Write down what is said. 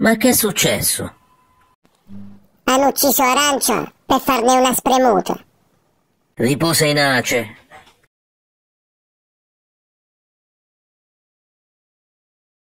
Ma che è successo? Hanno ucciso Arancia per farne una spremuta. Riposa in ace.